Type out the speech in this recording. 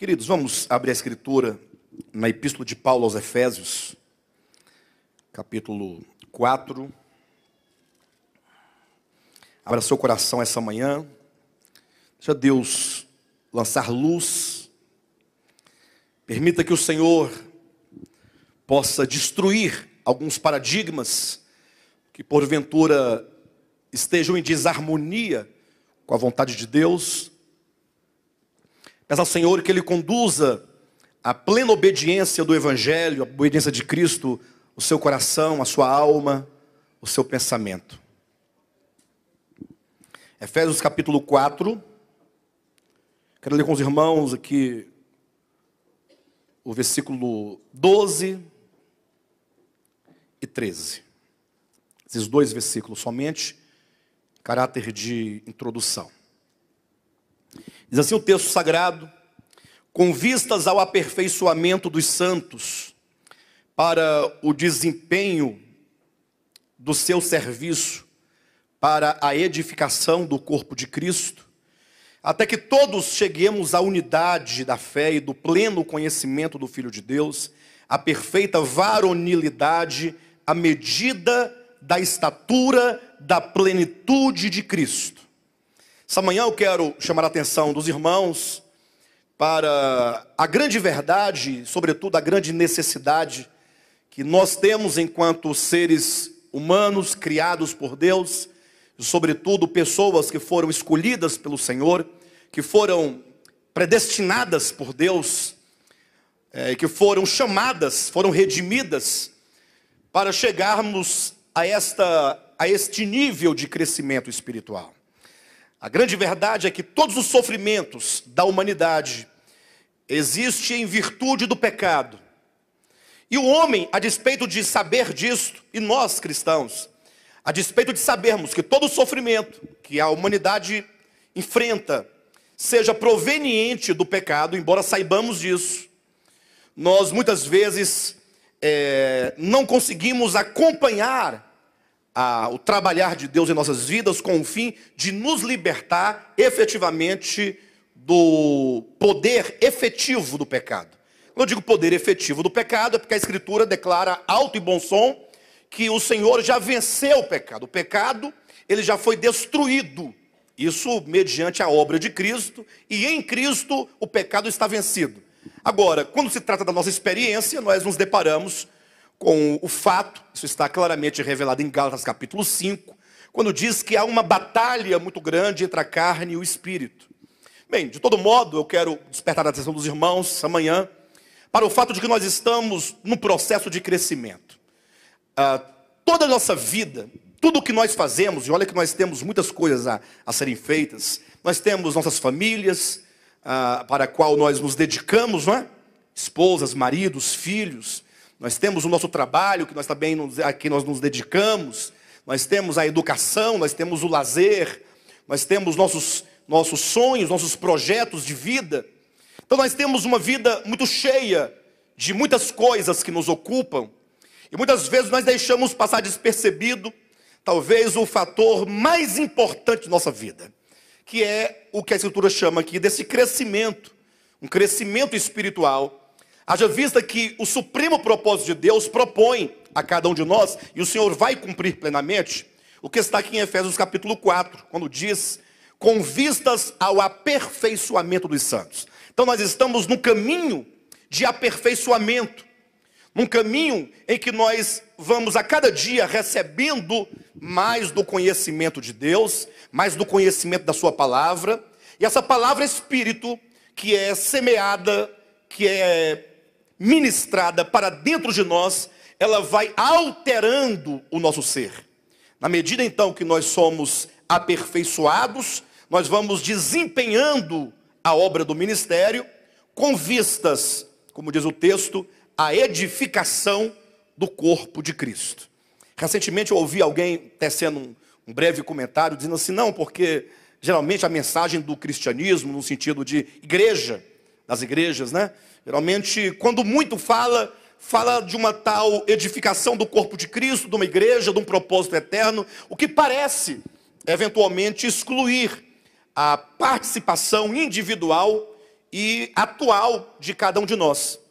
Queridos, vamos abrir a escritura na Epístola de Paulo aos Efésios, capítulo 4. Abra seu coração essa manhã. Deixa Deus lançar luz. Permita que o Senhor possa destruir alguns paradigmas que porventura estejam em desarmonia com a vontade de Deus Peço ao Senhor que Ele conduza a plena obediência do Evangelho, a obediência de Cristo, o seu coração, a sua alma, o seu pensamento. Efésios capítulo 4. Quero ler com os irmãos aqui o versículo 12 e 13. Esses dois versículos somente, caráter de introdução. Diz assim o texto sagrado: com vistas ao aperfeiçoamento dos santos, para o desempenho do seu serviço, para a edificação do corpo de Cristo, até que todos cheguemos à unidade da fé e do pleno conhecimento do Filho de Deus, à perfeita varonilidade, à medida da estatura da plenitude de Cristo essa manhã eu quero chamar a atenção dos irmãos para a grande verdade, sobretudo a grande necessidade que nós temos enquanto seres humanos criados por Deus, sobretudo pessoas que foram escolhidas pelo Senhor, que foram predestinadas por Deus, é, que foram chamadas, foram redimidas, para chegarmos a, esta, a este nível de crescimento espiritual. A grande verdade é que todos os sofrimentos da humanidade existem em virtude do pecado. E o homem, a despeito de saber disto, e nós cristãos, a despeito de sabermos que todo sofrimento que a humanidade enfrenta seja proveniente do pecado, embora saibamos disso, nós muitas vezes é, não conseguimos acompanhar a, o trabalhar de Deus em nossas vidas com o fim de nos libertar efetivamente do poder efetivo do pecado. Quando eu digo poder efetivo do pecado, é porque a Escritura declara alto e bom som que o Senhor já venceu o pecado. O pecado, ele já foi destruído. Isso mediante a obra de Cristo, e em Cristo o pecado está vencido. Agora, quando se trata da nossa experiência, nós nos deparamos com o fato isso está claramente revelado em Gálatas capítulo 5, quando diz que há uma batalha muito grande entre a carne e o espírito. Bem, de todo modo, eu quero despertar a atenção dos irmãos amanhã para o fato de que nós estamos num processo de crescimento. Ah, toda a nossa vida, tudo o que nós fazemos, e olha que nós temos muitas coisas a, a serem feitas, nós temos nossas famílias, ah, para a qual nós nos dedicamos, não é? Esposas, maridos, filhos, nós temos o nosso trabalho, que nós também nos, a que nós nos dedicamos, nós temos a educação, nós temos o lazer, nós temos nossos, nossos sonhos, nossos projetos de vida. Então nós temos uma vida muito cheia de muitas coisas que nos ocupam, e muitas vezes nós deixamos passar despercebido, talvez o fator mais importante de nossa vida, que é o que a Escritura chama aqui desse crescimento, um crescimento espiritual Haja vista que o supremo propósito de Deus propõe a cada um de nós, e o Senhor vai cumprir plenamente, o que está aqui em Efésios capítulo 4, quando diz, com vistas ao aperfeiçoamento dos santos. Então nós estamos no caminho de aperfeiçoamento, num caminho em que nós vamos a cada dia recebendo mais do conhecimento de Deus, mais do conhecimento da Sua palavra, e essa palavra Espírito, que é semeada, que é ministrada para dentro de nós, ela vai alterando o nosso ser. Na medida então que nós somos aperfeiçoados, nós vamos desempenhando a obra do ministério com vistas, como diz o texto, à edificação do corpo de Cristo. Recentemente eu ouvi alguém tecendo um, um breve comentário dizendo assim: não, porque geralmente a mensagem do cristianismo, no sentido de igreja, nas igrejas, né? Geralmente, quando muito fala, fala de uma tal edificação do corpo de Cristo, de uma igreja, de um propósito eterno, o que parece eventualmente excluir a participação individual e atual de cada um de nós.